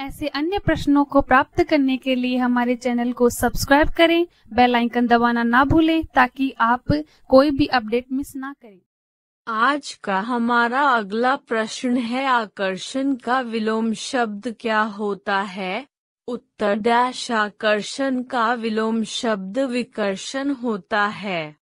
ऐसे अन्य प्रश्नों को प्राप्त करने के लिए हमारे चैनल को सब्सक्राइब करें बेल आइकन दबाना ना भूलें ताकि आप कोई भी अपडेट मिस ना करें आज का हमारा अगला प्रश्न है आकर्षण का विलोम शब्द क्या होता है उत्तर डैश आकर्षण का विलोम शब्द विकर्षण होता है